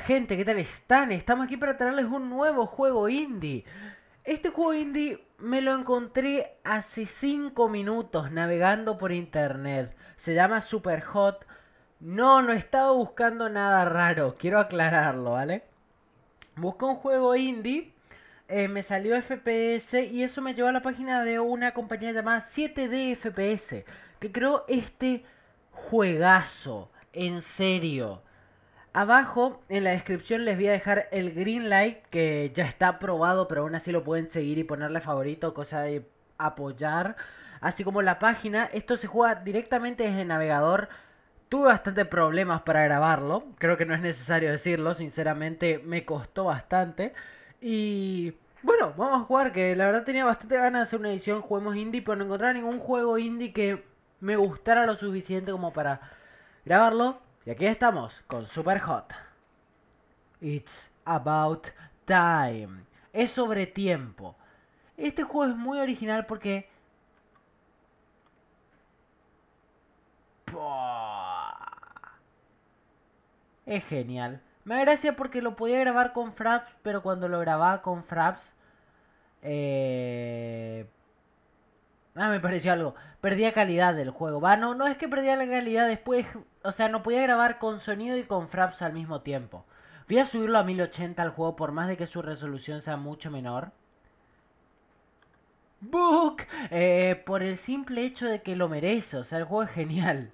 gente, ¿qué tal están? Estamos aquí para traerles un nuevo juego indie. Este juego indie me lo encontré hace 5 minutos navegando por internet. Se llama Super Hot. No, no estaba buscando nada raro, quiero aclararlo, ¿vale? Busco un juego indie, eh, me salió FPS y eso me llevó a la página de una compañía llamada 7D FPS, que creó este juegazo, en serio Abajo en la descripción les voy a dejar el green light que ya está aprobado, pero aún así lo pueden seguir y ponerle favorito, cosa de apoyar. Así como la página, esto se juega directamente desde el navegador. Tuve bastante problemas para grabarlo, creo que no es necesario decirlo, sinceramente me costó bastante. Y bueno, vamos a jugar, que la verdad tenía bastante ganas de hacer una edición juegos Indie, pero no encontraba ningún juego indie que me gustara lo suficiente como para grabarlo. Y aquí estamos con Super Hot. It's about time. Es sobre tiempo. Este juego es muy original porque. Es genial. Me da gracia porque lo podía grabar con Fraps, pero cuando lo grababa con Fraps. Eh, Ah, me pareció algo. Perdía calidad del juego. Va, no, no es que perdía la calidad después. O sea, no podía grabar con sonido y con fraps al mismo tiempo. Voy a subirlo a 1080 al juego por más de que su resolución sea mucho menor. Book. Eh, por el simple hecho de que lo merece. O sea, el juego es genial.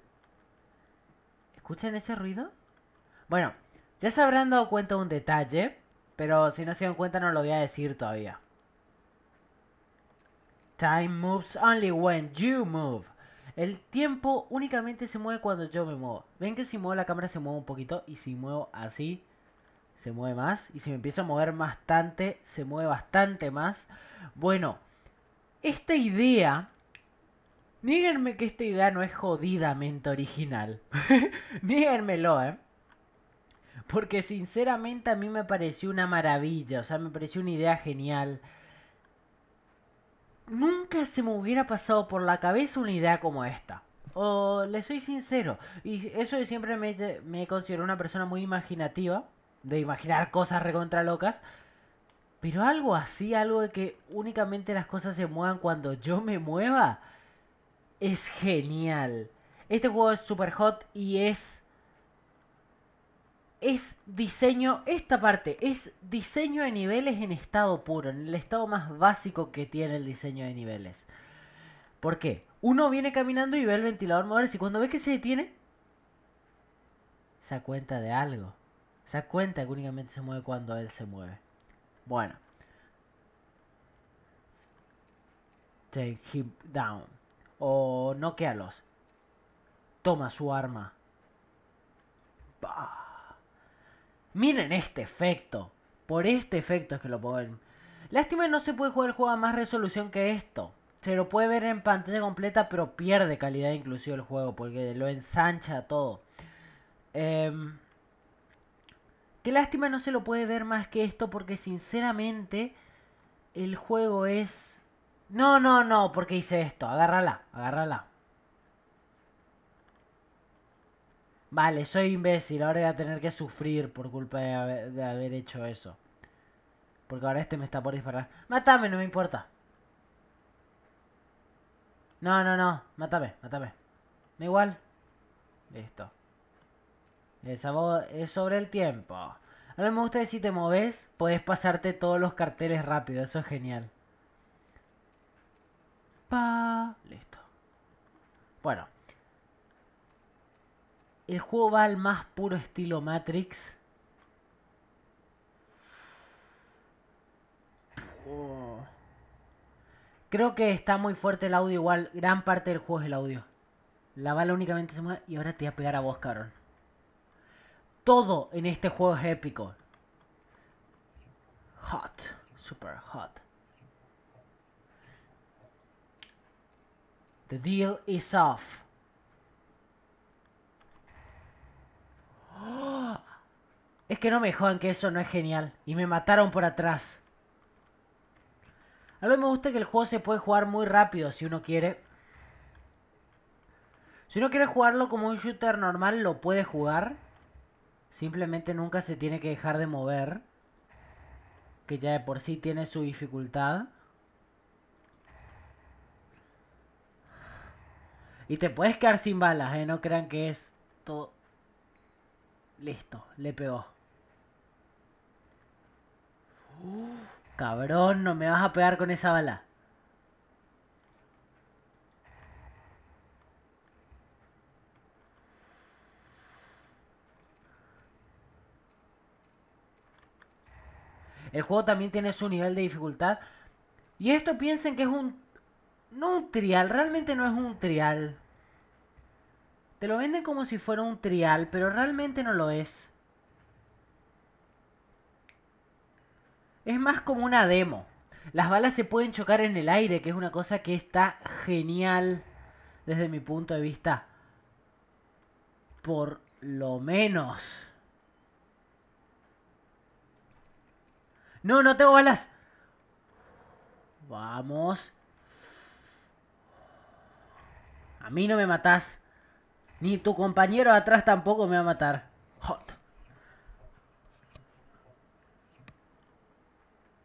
¿Escuchan ese ruido? Bueno, ya se habrán dado cuenta un detalle. Pero si no se dan cuenta no lo voy a decir todavía. Time moves only when you move. El tiempo únicamente se mueve cuando yo me muevo. Ven que si muevo la cámara se mueve un poquito y si muevo así se mueve más y si me empiezo a mover bastante se mueve bastante más. Bueno, esta idea, Díganme que esta idea no es jodidamente original. Díganmelo, ¿eh? Porque sinceramente a mí me pareció una maravilla, o sea, me pareció una idea genial nunca se me hubiera pasado por la cabeza una idea como esta. O le soy sincero, y eso siempre me, me considero una persona muy imaginativa, de imaginar cosas recontra locas, pero algo así, algo de que únicamente las cosas se muevan cuando yo me mueva, es genial. Este juego es super hot y es es diseño, esta parte es diseño de niveles en estado puro, en el estado más básico que tiene el diseño de niveles. ¿Por qué? Uno viene caminando y ve el ventilador moverse y cuando ve que se detiene, se da cuenta de algo. Se da cuenta que únicamente se mueve cuando él se mueve. Bueno. Take him down. O noquealos. Toma su arma. Bah. Miren este efecto. Por este efecto es que lo ver. Lástima no se puede jugar el juego a más resolución que esto. Se lo puede ver en pantalla completa, pero pierde calidad inclusive el juego, porque lo ensancha todo. Eh, qué lástima no se lo puede ver más que esto, porque sinceramente el juego es... No, no, no, porque hice esto. Agárrala, agárrala. Vale, soy imbécil, ahora voy a tener que sufrir por culpa de haber, hecho eso. Porque ahora este me está por disparar. Mátame, no me importa. No, no, no. Mátame, mátame. Me igual. Listo. El sabor es sobre el tiempo. A me gusta que si te moves, puedes pasarte todos los carteles rápido. Eso es genial. Pa. Listo. Bueno. El juego va al más puro estilo Matrix. Oh. Creo que está muy fuerte el audio igual. Gran parte del juego es el audio. La bala únicamente se mueve y ahora te voy a pegar a vos, cabrón. Todo en este juego es épico. Hot. Super hot. The deal is off. Es que no me jodan que eso no es genial. Y me mataron por atrás. A mí me gusta que el juego se puede jugar muy rápido si uno quiere. Si uno quiere jugarlo como un shooter normal, lo puede jugar. Simplemente nunca se tiene que dejar de mover. Que ya de por sí tiene su dificultad. Y te puedes quedar sin balas, ¿eh? No crean que es todo... Listo, le pegó. cabrón, no me vas a pegar con esa bala. El juego también tiene su nivel de dificultad. Y esto piensen que es un... No un trial, realmente no es un trial. Te lo venden como si fuera un trial, pero realmente no lo es. Es más como una demo. Las balas se pueden chocar en el aire, que es una cosa que está genial desde mi punto de vista. Por lo menos. No, no tengo balas. Vamos. A mí no me matás. Ni tu compañero atrás tampoco me va a matar. Hot.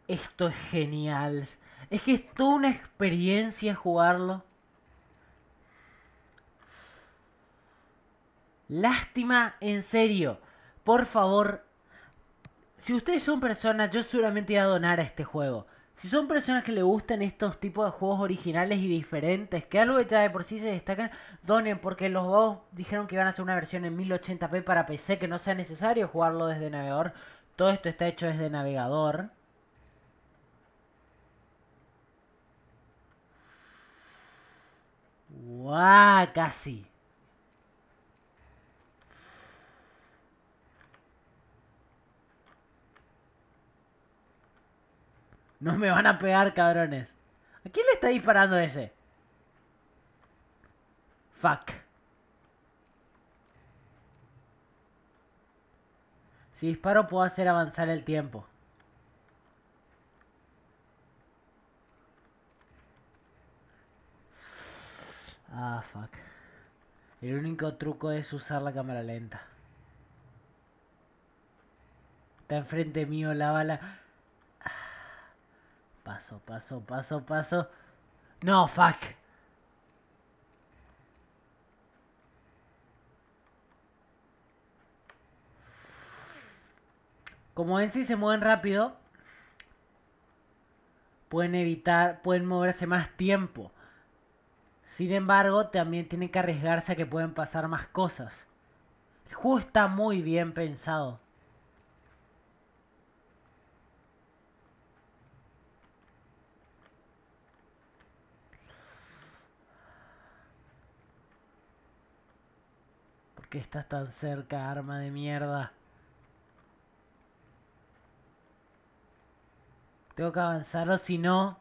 Esto es genial. Es que es toda una experiencia jugarlo. Lástima, en serio. Por favor, si ustedes son personas, yo seguramente voy a donar a este juego. Si son personas que le gustan estos tipos de juegos originales y diferentes, que algo ya de por sí se destacan, donen, porque los dos dijeron que iban a hacer una versión en 1080p para PC, que no sea necesario jugarlo desde navegador. Todo esto está hecho desde navegador. ¡Guau! Casi. No me van a pegar, cabrones. ¿A quién le está disparando ese? Fuck. Si disparo puedo hacer avanzar el tiempo. Ah, fuck. El único truco es usar la cámara lenta. Está enfrente mío la bala. Paso, paso, paso, paso. No, fuck. Como ven si se mueven rápido, pueden evitar, pueden moverse más tiempo. Sin embargo, también tienen que arriesgarse a que pueden pasar más cosas. El juego está muy bien pensado. Que qué estás tan cerca, arma de mierda? Tengo que avanzarlo, si no...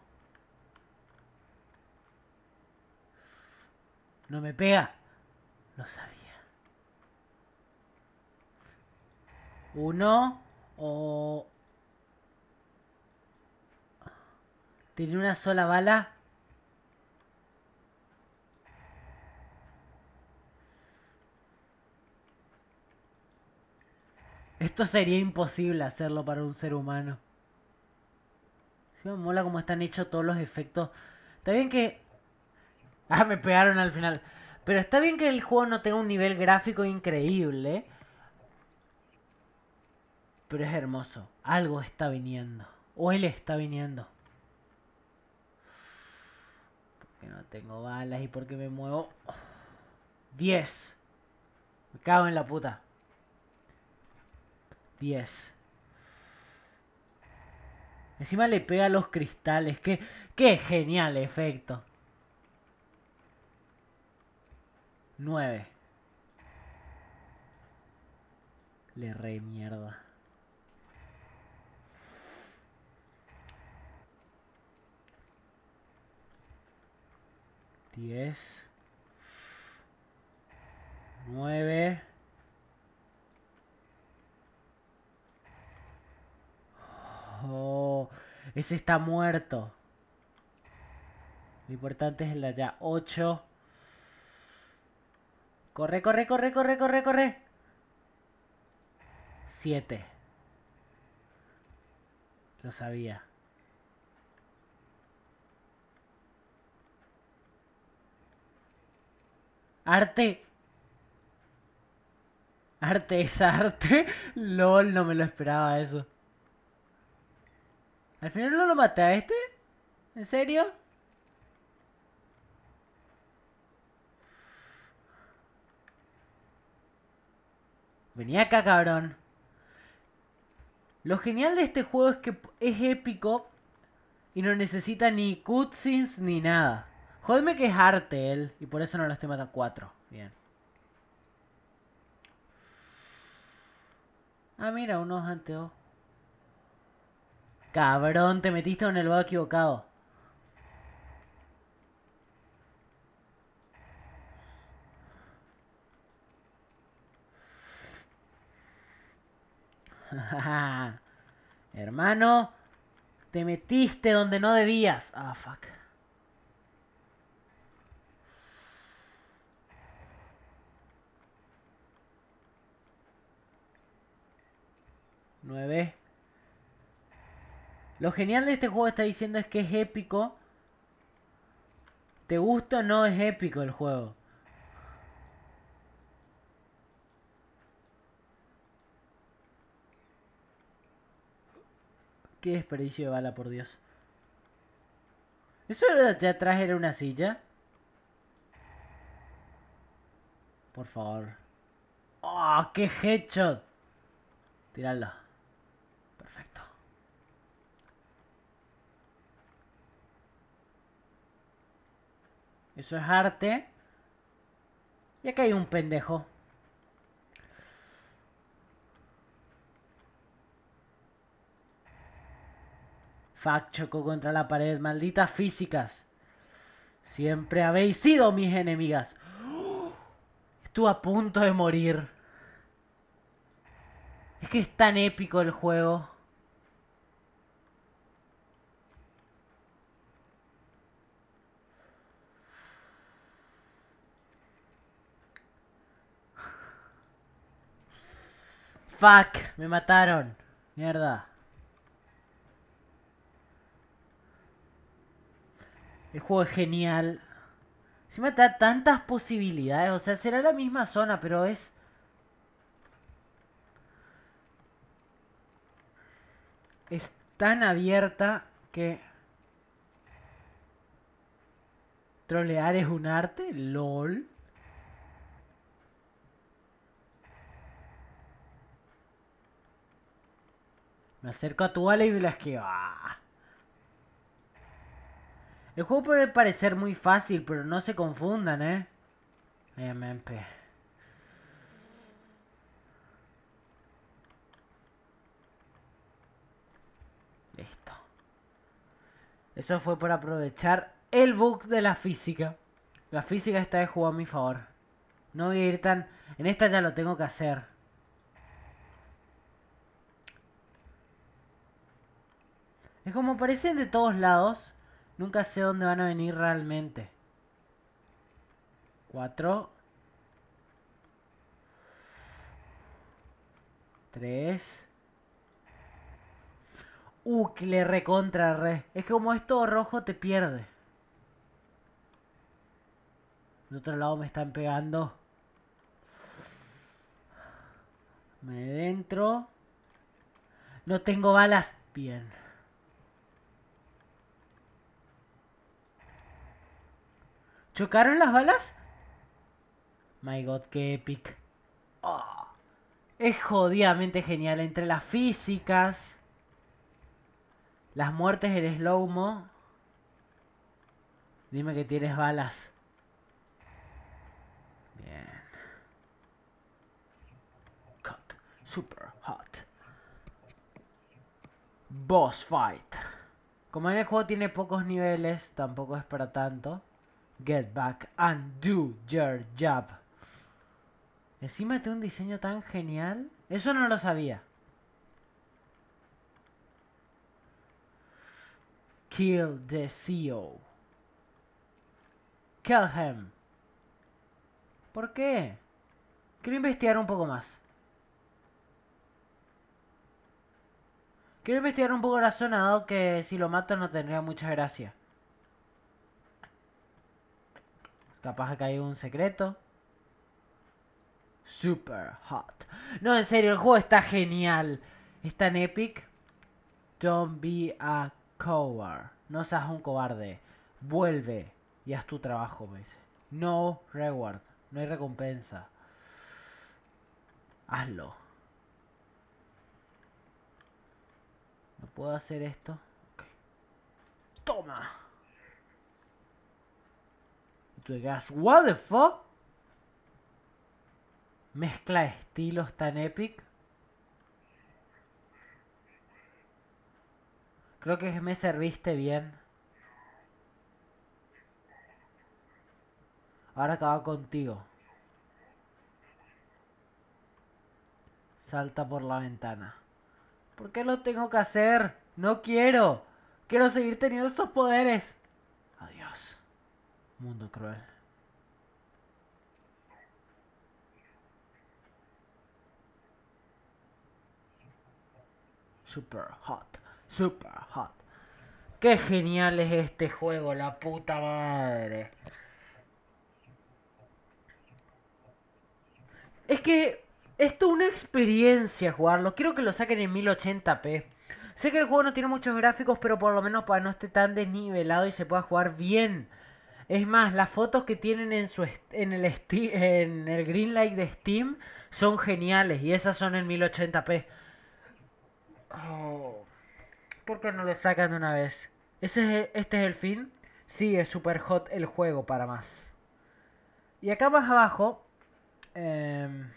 No me pega. Lo sabía. Uno o... Tiene una sola bala. Esto sería imposible hacerlo para un ser humano. me mola como están hechos todos los efectos. Está bien que... Ah, me pegaron al final. Pero está bien que el juego no tenga un nivel gráfico increíble. Pero es hermoso. Algo está viniendo. O él está viniendo. Porque no tengo balas y porque me muevo. 10. Me cago en la puta. 10. Encima le pega los cristales. Qué, qué genial efecto. 9. Le re mierda. Diez. Nueve. Ese está muerto. Lo importante es el ya allá. 8. Corre, corre, corre, corre, corre, corre. 7. Lo sabía. Arte. Arte es arte. LOL, no me lo esperaba eso. ¿Al final no lo este? ¿En serio? Venía acá, cabrón. Lo genial de este juego es que es épico y no necesita ni cutscenes ni nada. Jodeme que es arte él y por eso no lo estoy matando. Cuatro. Bien. Ah, mira, unos anteojos. Cabrón, te metiste en el lado equivocado. Hermano, te metiste donde no debías. Ah, fuck. Nueve. Lo genial de este juego está diciendo es que es épico. ¿Te gusta o no es épico el juego? Qué desperdicio de bala, por Dios. ¿Eso de atrás era una silla? Por favor. ¡Oh, qué headshot! Tirarla. Eso es arte. Y aquí hay un pendejo. Fac chocó contra la pared. Malditas físicas. Siempre habéis sido mis enemigas. Estuve a punto de morir. Es que es tan épico el juego. Fuck, me mataron. Mierda. El juego es genial. Se me tantas posibilidades. O sea, será la misma zona, pero es... Es tan abierta que... Trolear es un arte, lol. Me acerco a tu ala y me la El juego puede parecer muy fácil, pero no se confundan, ¿eh? MMP. Listo. Eso fue por aprovechar el bug de la física. La física esta vez jugó a mi favor. No voy a ir tan... En esta ya lo tengo que hacer. Es como aparecen de todos lados. Nunca sé dónde van a venir realmente. Cuatro. Tres. Uh, que le recontra re. Es que como es todo rojo te pierde. De otro lado me están pegando. Me adentro. No tengo balas. Bien. ¿Chocaron las balas? My god, qué epic. Oh, es jodidamente genial. Entre las físicas, las muertes, en slow-mo. Dime que tienes balas. Bien. Cut. Super hot. Boss fight. Como en el juego tiene pocos niveles, tampoco es para tanto. Get back and do your job. Encima tiene un diseño tan genial. Eso no lo sabía. Kill the CEO. Kill him. ¿Por qué? Quiero investigar un poco más. Quiero investigar un poco la zona, dado que si lo mato no tendría mucha gracia. Capaz que hay un secreto. Super hot. No, en serio, el juego está genial. está tan epic. Don't be a coward. No seas un cobarde. Vuelve y haz tu trabajo, me dice. No reward. No hay recompensa. Hazlo. ¿No puedo hacer esto? ¡Toma! Gas. What the fuck? Mezcla estilos tan epic. Creo que me serviste bien. Ahora acaba contigo. Salta por la ventana. ¿Por qué lo tengo que hacer? No quiero. Quiero seguir teniendo estos poderes. Mundo cruel. Super hot, super hot. Qué genial es este juego, la puta madre. Es que esto es una experiencia jugarlo. Quiero que lo saquen en 1080p. Sé que el juego no tiene muchos gráficos, pero por lo menos para no esté tan desnivelado y se pueda jugar bien. Es más, las fotos que tienen en, su en, el, en el Greenlight de Steam son geniales y esas son en 1080p. ¿Por qué no lo sacan de una vez? E, ¿Este es el fin? Sí, es super hot el juego para más. Y acá más abajo... Em,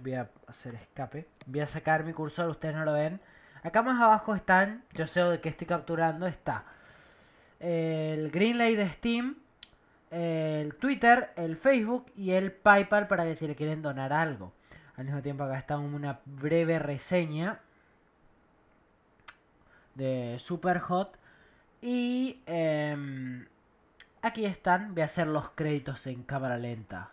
voy a hacer escape. Voy a sacar mi cursor, ustedes no lo ven. Acá más abajo están, yo sé de qué estoy capturando, está el Greenlight de Steam, el Twitter, el Facebook y el PayPal para que si le quieren donar algo. Al mismo tiempo acá está una breve reseña de Superhot. Y em, aquí están, voy a hacer los créditos en cámara lenta.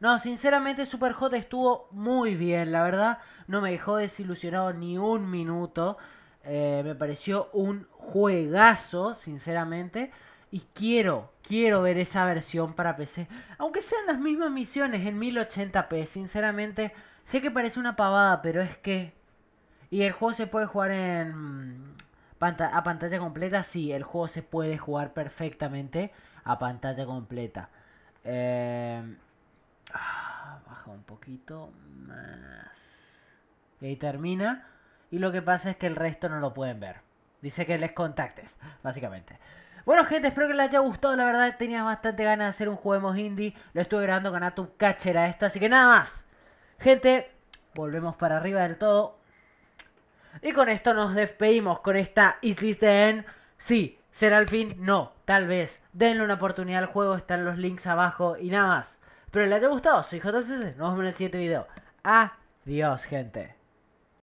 No, sinceramente Superhot estuvo muy bien, la verdad. No me dejó desilusionado ni un minuto. Eh, me pareció un juegazo, sinceramente. Y quiero, quiero ver esa versión para PC. Aunque sean las mismas misiones en 1080p, sinceramente. Sé que parece una pavada, pero es que... Y el juego se puede jugar en... Mm, a pantalla completa, sí, el juego se puede jugar perfectamente a pantalla completa. Em, ah, baja un poquito más. Y ahí termina. Y lo que pasa es que el resto no lo pueden ver. Dice que les contactes, básicamente. Bueno, gente, espero que les haya gustado. La verdad, tenía bastante ganas de hacer un Juego Juguemos Indie. Lo estuve grabando con Atom Catcher a esto. Así que nada más. Gente, volvemos para arriba del todo. Y con esto nos despedimos con esta this the end? Sí, será el fin. No, tal vez. Denle una oportunidad al juego. Están los links abajo. Y nada más. Espero que les haya gustado. Soy JCC. Nos vemos en el siguiente video. Adiós, gente.